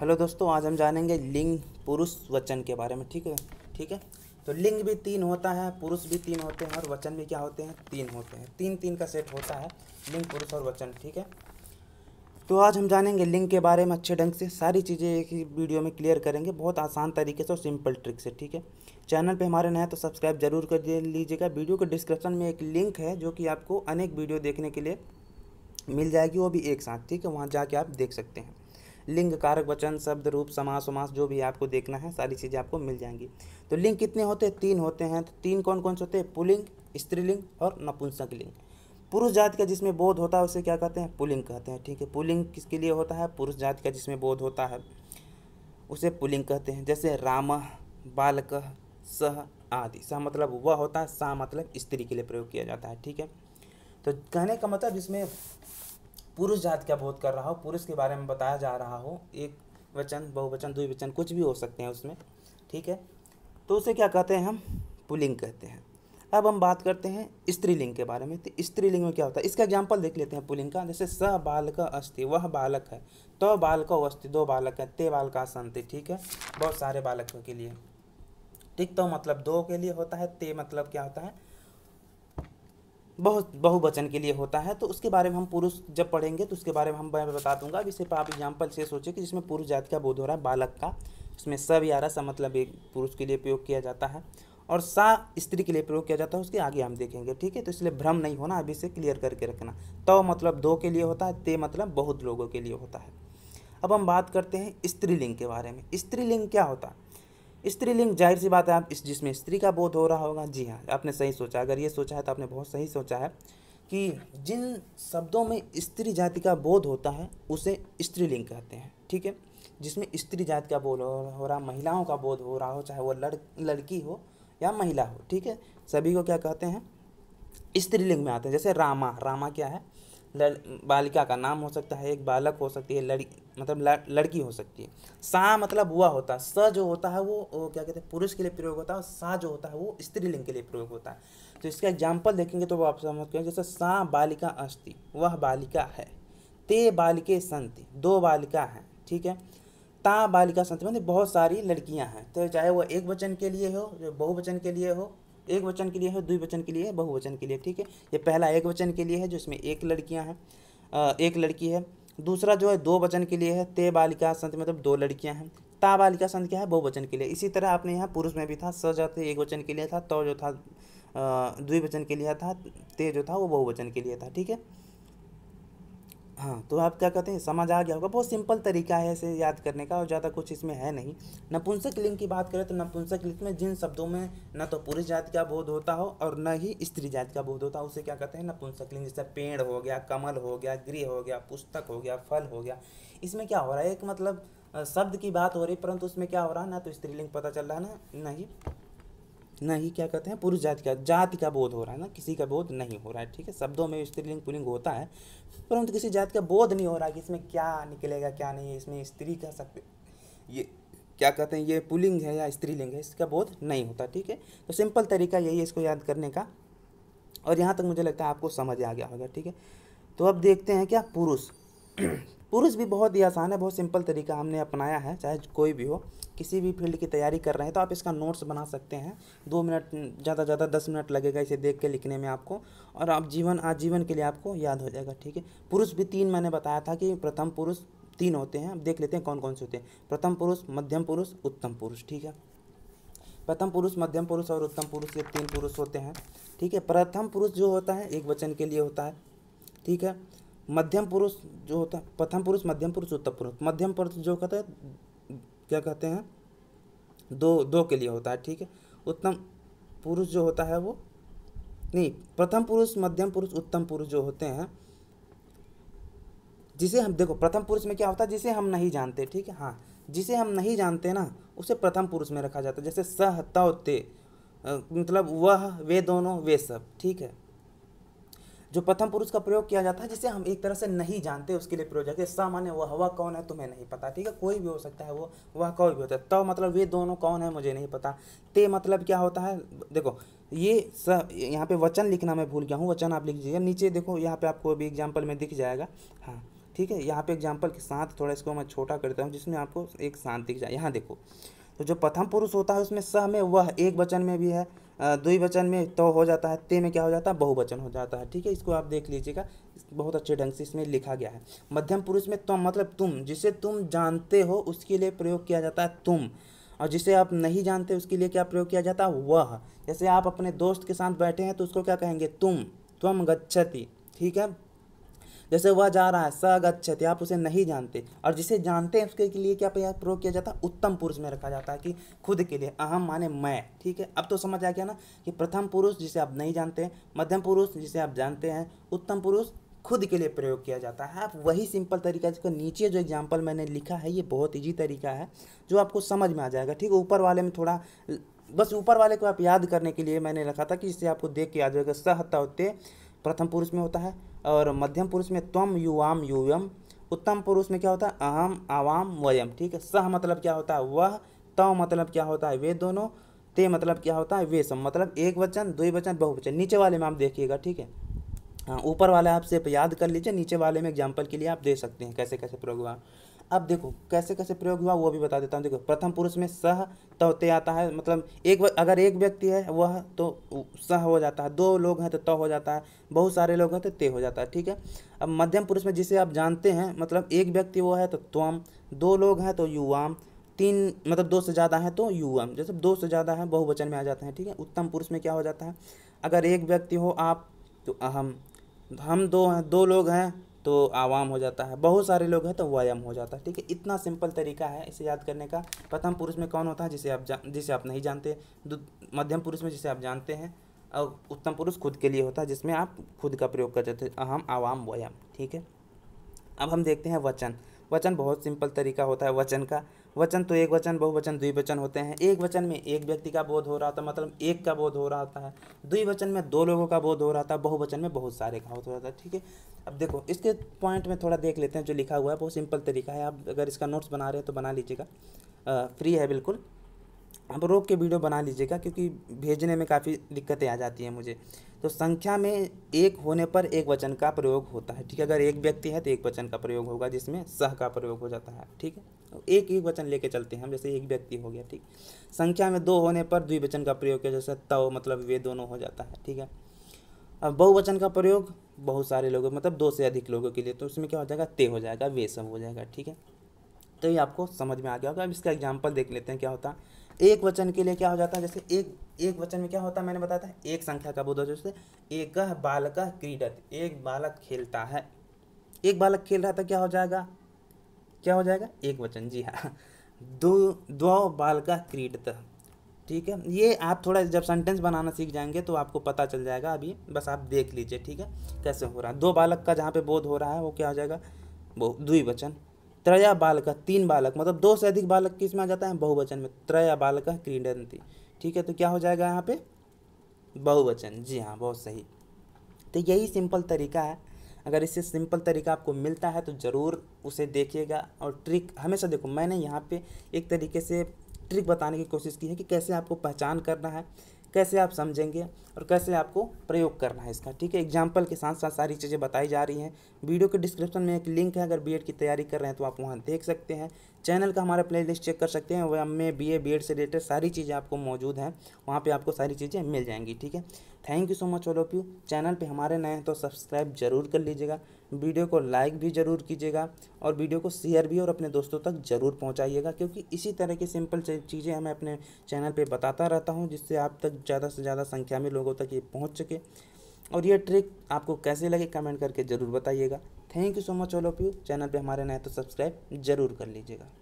hello दोस्तों आज हम जानेंगे लिंग पुरुष वचन के बारे में ठीक है ठीक है तो लिंग भी तीन होता है पुरुष भी तीन होते हैं और वचन भी क्या होते हैं तीन होते हैं तीन तीन का सेट होता है लिंग पुरुष और वचन ठीक है तो आज हम जानेंगे लिंग के बारे में अच्छे ढंग से सारी चीज़ें एक ही वीडियो में क्लियर करेंगे बहुत आसान तरीके से और सिंपल ट्रिक से ठीक है चैनल पे हमारे नए तो सब्सक्राइब जरूर कर लीजिएगा वीडियो के डिस्क्रिप्शन में एक लिंक है जो कि आपको अनेक वीडियो देखने के लिए मिल जाएगी वो भी एक साथ ठीक है वहाँ जाके आप देख सकते हैं लिंग कारक वचन शब्द रूप समास समास जो भी आपको देखना है सारी चीज़ें आपको मिल जाएंगी तो लिंग कितने होते हैं तीन होते हैं तो तीन कौन कौन से होते हैं पुलिंग स्त्रीलिंग और नपुंसक लिंग पुरुष जाति का जिसमें बोध होता है उसे क्या कहते हैं पुलिंग कहते हैं ठीक है पुलिंग किसके लिए होता है पुरुष जाति का जिसमें बोध होता है उसे पुलिंग कहते हैं जैसे राम बालक सह आदि सह मतलब वह होता है सा मतलब स्त्री के लिए प्रयोग किया जाता है ठीक है तो कहने का मतलब जिसमें पुरुष जात का बोध कर रहा हो पुरुष के बारे में बताया जा रहा हो एक वचन बहुवचन द्विवचन कुछ भी हो सकते हैं उसमें ठीक है तो उसे क्या कहते हैं हम पुलिंग कहते हैं अब हम बात करते हैं स्त्रीलिंग के बारे में तो स्त्रीलिंग में क्या होता है इसका एग्जाम्पल देख लेते हैं पुलिंग का जैसे स बालक अस्थि वह बालक है तो बालक अस्थि दो बालक है ते बालक संति ठीक है बहुत सारे बालकों के लिए ठीक तो मतलब दो के लिए होता है ते मतलब क्या होता है बहुत बहुवचन के लिए होता है तो उसके बारे में हम पुरुष जब पढ़ेंगे तो उसके बारे में हम बता दूंगा अभी सिर्फ आप एग्जाम्पल से सोचें कि जिसमें पुरुष जाति का बोध हो रहा है बालक का उसमें सब यारा सा मतलब एक पुरुष के लिए प्रयोग किया जाता है और सा स्त्री के लिए प्रयोग किया जाता है उसके आगे हम देखेंगे ठीक है तो इसलिए भ्रम नहीं होना अभी से क्लियर करके रखना तो मतलब दो के लिए होता है ते मतलब बहुत लोगों के लिए होता है अब हम बात करते हैं स्त्रीलिंग के बारे में स्त्रीलिंग क्या होता है स्त्रीलिंग जाहिर सी बात है आप इस जिसमें स्त्री का बोध हो रहा होगा जी हाँ आपने सही सोचा अगर ये सोचा है तो आपने बहुत सही सोचा है कि जिन शब्दों में स्त्री जाति का बोध होता है उसे स्त्रीलिंग कहते हैं ठीक है जिसमें स्त्री जाति का बोध हो रहा महिलाओं का बोध हो रहा हो चाहे वो लड़ लड़की हो या महिला हो ठीक है सभी को क्या कहते हैं स्त्रीलिंग में आते हैं जैसे रामा रामा क्या है लड़ बालिका का नाम हो सकता है एक बालक हो सकती है लड़ मतलब लड़, लड़की हो सकती है सा मतलब वह होता है स जो होता है वो, वो क्या कहते हैं पुरुष के लिए प्रयोग होता है और सा जो होता है वो स्त्रीलिंग के लिए प्रयोग होता है तो इसका एग्जाम्पल देखेंगे तो वो आप समझ गए जैसे सा बालिका अस्ति वह बालिका है ते बालिके संति दो बालिका हैं ठीक है ता बालिका संति मतलब बहुत सारी लड़कियां हैं तो चाहे वह एक वचन के लिए हो बहुवचन के लिए हो एक वचन के लिए है वचन के लिए है बहुवचन के लिए ठीक है ये पहला एक वचन के लिए है जो इसमें एक लड़कियाँ हैं एक लड़की है दूसरा जो है दो वचन के लिए है ते बालिका संत मतलब दो लड़कियाँ हैं ता बालिका संत क्या है बहुवचन के लिए इसी तरह आपने यहाँ पुरुष में भी था स जो एक वचन के लिए था तो जो था द्विवचन के लिए था ते जो था वो बहुवचन के लिए था ठीक है हाँ तो आप क्या कहते हैं समझ आ गया होगा बहुत सिंपल तरीका है इसे याद करने का और ज़्यादा कुछ इसमें है नहीं नपुंसक लिंग की बात करें तो नपुंसक लिंग में जिन शब्दों में न तो पुरुष जाति का बोध होता हो और न ही स्त्री जाति का बोध होता हो उसे क्या कहते हैं नपुंसक लिंग जैसे पेड़ हो गया कमल हो गया गृह हो गया पुस्तक हो गया फल हो गया इसमें क्या हो रहा है एक मतलब शब्द की बात हो रही परंतु उसमें क्या हो रहा है ना तो स्त्रीलिंग पता चल रहा है ना नहीं ना ही क्या कहते हैं पुरुष जाति का जाति का बोध हो रहा है ना किसी का बोध नहीं हो रहा है ठीक है शब्दों में स्त्रीलिंग पुलिंग होता है परंतु तो किसी जाति का बोध नहीं हो रहा है कि इसमें क्या निकलेगा क्या नहीं है इसमें स्त्री कह सकते ये क्या कहते हैं ये पुलिंग है या स्त्रीलिंग है इसका बोध नहीं होता ठीक है तो सिंपल तरीका यही है इसको याद करने का और यहाँ तक मुझे लगता है आपको समझ आ गया होगा ठीक है तो अब देखते हैं क्या पुरुष पुरुष भी बहुत ही आसान है बहुत सिंपल तरीका हमने अपनाया है चाहे कोई भी हो किसी भी फील्ड की तैयारी कर रहे हैं तो आप इसका नोट्स बना सकते हैं दो मिनट ज़्यादा ज़्यादा दस मिनट लगेगा इसे देख के लिखने में आपको और आप जीवन आजीवन के लिए आपको याद हो जाएगा ठीक है पुरुष भी तीन मैंने बताया था कि प्रथम पुरुष तीन होते हैं अब देख लेते हैं कौन कौन से होते हैं प्रथम पुरुष मध्यम पुरुष उत्तम पुरुष ठीक है प्रथम पुरुष मध्यम पुरुष और उत्तम पुरुष ये तीन पुरुष होते हैं ठीक है प्रथम पुरुष जो होता है एक वचन के लिए होता है ठीक है मध्यम पुरुष जो होता है प्रथम पुरुष मध्यम पुरुष उत्तम पुरुष मध्यम पुरुष जो कहते हैं क्या कहते हैं दो दो के लिए होता है ठीक है उत्तम पुरुष जो होता है वो नहीं प्रथम पुरुष मध्यम पुरुष उत्तम पुरुष जो होते हैं जिसे हम देखो प्रथम पुरुष में क्या होता है जिसे हम नहीं जानते ठीक है हाँ जिसे हम नहीं जानते ना उसे प्रथम पुरुष में रखा जाता है जैसे सह तव ते मतलब वह वे दोनों वे सब ठीक है जो प्रथम पुरुष का प्रयोग किया जाता है जिसे हम एक तरह से नहीं जानते उसके लिए प्रयोग जाते सामान्य वह हवा कौन है तुम्हें नहीं पता ठीक है कोई भी हो सकता है वो वह कोई भी होता है तो मतलब वे दोनों कौन है मुझे नहीं पता ते मतलब क्या होता है देखो ये सब यहाँ पे वचन लिखना मैं भूल गया हूँ वचन आप लिख दीजिए नीचे देखो यहाँ पे आपको अभी एग्जाम्पल में दिख जाएगा हाँ ठीक है यहाँ पे एग्जाम्पल के साथ थोड़ा इसको मैं छोटा करता हूँ जिसमें आपको एक साथ दिख जाए यहाँ देखो तो जो प्रथम पुरुष होता है उसमें सह में वह एक वचन में भी है द्विवचन में तो हो जाता है ते में क्या हो जाता है बहुवचन हो जाता है ठीक है इसको आप देख लीजिएगा बहुत अच्छे ढंग से इसमें लिखा गया है मध्यम पुरुष में तो मतलब तुम जिसे तुम जानते हो उसके लिए प्रयोग किया जाता है तुम और जिसे आप नहीं जानते उसके लिए क्या प्रयोग किया जाता है वह जैसे आप अपने दोस्त के साथ बैठे हैं तो उसको क्या कहेंगे तुम त्व गच्छति ठीक है जैसे वह जा रहा है स गच्छति आप उसे नहीं जानते और जिसे जानते हैं उसके लिए क्या प्रयोग किया जाता है उत्तम पुरुष में रखा जाता है कि खुद के लिए अहम माने मैं ठीक है अब तो समझ आ गया ना कि प्रथम पुरुष जिसे आप नहीं जानते मध्यम पुरुष जिसे आप जानते हैं उत्तम पुरुष खुद के लिए प्रयोग किया जाता है आप वही सिंपल तरीका जिसको नीचे जो एग्जाम्पल मैंने लिखा है ये बहुत ईजी तरीका है जो आपको समझ में आ जाएगा ठीक है ऊपर वाले में थोड़ा बस ऊपर वाले को आप याद करने के लिए मैंने रखा था कि इससे आपको देख के याद होगा सहत होते प्रथम पुरुष में होता है और मध्यम पुरुष में त्वम युवाम युवम उत्तम पुरुष में क्या होता है अहम आवाम वयम ठीक है सह मतलब क्या होता है वह तव मतलब क्या होता है वे दोनों ते मतलब क्या होता है वे सब मतलब एक वचन दो वचन बहुवचन नीचे वाले में आप देखिएगा ठीक है हाँ ऊपर वाले आप सिर्फ याद कर लीजिए नीचे वाले में एग्जाम्पल के लिए आप दे सकते हैं कैसे कैसे प्रोग्राम अब देखो कैसे कैसे प्रयोग हुआ वो भी बता देता हूँ देखो प्रथम पुरुष में सह तोते आता है मतलब एक अगर एक व्यक्ति है वह तो सह हो जाता है दो लोग हैं तो त तो हो जाता है बहुत सारे लोग हैं तो ते हो जाता है ठीक है अब मध्यम पुरुष में जिसे आप जानते हैं मतलब एक व्यक्ति वो है तो त्वम दो लोग हैं तो युवाम तीन मतलब दो से ज़्यादा हैं तो युवाम जैसे दो से ज़्यादा है बहुवचन में आ जाते हैं ठीक है उत्तम पुरुष में क्या हो जाता है अगर एक व्यक्ति हो आप तो अहम हम दो हैं दो लोग हैं तो आवाम हो जाता है बहुत सारे लोग हैं तो वयम हो जाता है ठीक है इतना सिंपल तरीका है इसे याद करने का प्रथम पुरुष में कौन होता है जिसे आप जिसे आप नहीं जानते मध्यम पुरुष में जिसे आप जानते हैं और उत्तम पुरुष खुद के लिए होता है जिसमें आप खुद का प्रयोग कर जाते अहम आवाम वयम ठीक है अब हम देखते हैं वचन वचन बहुत सिंपल तरीका होता है वचन का वचन तो एक वचन बहुवचन द्विवचन होते हैं एक वचन में एक व्यक्ति का बोध हो रहा था मतलब एक का बोध हो रहा था द्विवचन में दो लोगों का बोध हो रहा था बहुवचन में बहुत सारे का बोध हो रहा था ठीक है अब देखो इसके पॉइंट में थोड़ा देख लेते हैं जो लिखा हुआ है बहुत सिंपल तरीका है आप अगर इसका नोट्स बना रहे हैं तो बना लीजिएगा फ्री है बिल्कुल आप रोक के वीडियो बना लीजिएगा क्योंकि भेजने में काफ़ी दिक्कतें आ जाती हैं मुझे तो संख्या में एक होने पर एक वचन का प्रयोग होता है ठीक है अगर एक व्यक्ति है तो एक वचन का प्रयोग होगा जिसमें सह का प्रयोग हो जाता है ठीक है एक ही वचन लेके चलते हैं हम जैसे एक व्यक्ति हो गया ठीक संख्या में दो होने पर द्विवचन का प्रयोग किया जैसे तव मतलब वे दोनों हो जाता है ठीक है अब बहुवचन का प्रयोग बहुत सारे लोगों मतलब दो से अधिक लोगों के लिए तो उसमें क्या हो जाएगा ते हो जाएगा वे सब हो जाएगा ठीक है तो ये आपको समझ में आ गया होगा अब इसका एग्जाम्पल देख लेते हैं क्या होता है एक वचन के लिए क्या हो जाता है जैसे एक एक वचन में क्या होता है मैंने बताया था एक संख्या का बोध हो जैसे एक बालक क्रीडत एक बालक खेलता है एक बालक खेल रहा था तो क्या हो जाएगा क्या हो जाएगा एक वचन जी हाँ दो द्वौ बालका क्रीडतः ठीक है ये आप थोड़ा जब सेंटेंस बनाना सीख जाएंगे तो आपको पता चल जाएगा अभी बस आप देख लीजिए ठीक है कैसे हो रहा है दो बालक का जहाँ पे बोध हो रहा है वो क्या हो जाएगा बहु द्विवचन त्रया बालक तीन बालक मतलब दो से अधिक बालक किस में आ जाता है बहुवचन में त्रया बालक क्रीडंती ठीक है तो क्या हो जाएगा यहाँ पे बहुवचन जी हाँ बहुत सही तो यही सिंपल तरीका है अगर इससे सिंपल तरीका आपको मिलता है तो ज़रूर उसे देखिएगा और ट्रिक हमेशा देखो मैंने यहाँ पे एक तरीके से ट्रिक बताने की कोशिश की है कि कैसे आपको पहचान करना है कैसे आप समझेंगे और कैसे आपको प्रयोग करना है इसका ठीक है एग्जाम्पल के साथ साथ सारी चीज़ें बताई जा रही हैं वीडियो के डिस्क्रिप्शन में एक लिंक है अगर बी की तैयारी कर रहे हैं तो आप वहाँ देख सकते हैं चैनल का हमारा प्लेलिस्ट चेक कर सकते हैं वह में बी ए से रिलेटेड सारी चीज़ें आपको मौजूद हैं वहाँ पर आपको सारी चीज़ें मिल जाएंगी ठीक है thank you so much all of you channel पर हमारे नए हैं तो सब्सक्राइब जरूर कर लीजिएगा वीडियो को लाइक भी ज़रूर कीजिएगा और वीडियो को शेयर भी और अपने दोस्तों तक ज़रूर पहुँचाइएगा क्योंकि इसी तरह की सिंपल चीज़ें मैं अपने चैनल पर बताता रहता हूँ जिससे आप तक ज़्यादा से ज़्यादा संख्या में लोगों तक ये पहुँच सके और ये ट्रिक आपको कैसे लगे कमेंट करके ज़रूर बताइएगा thank you so much all of you channel पर हमारे नए तो सब्सक्राइब जरूर कर लीजिएगा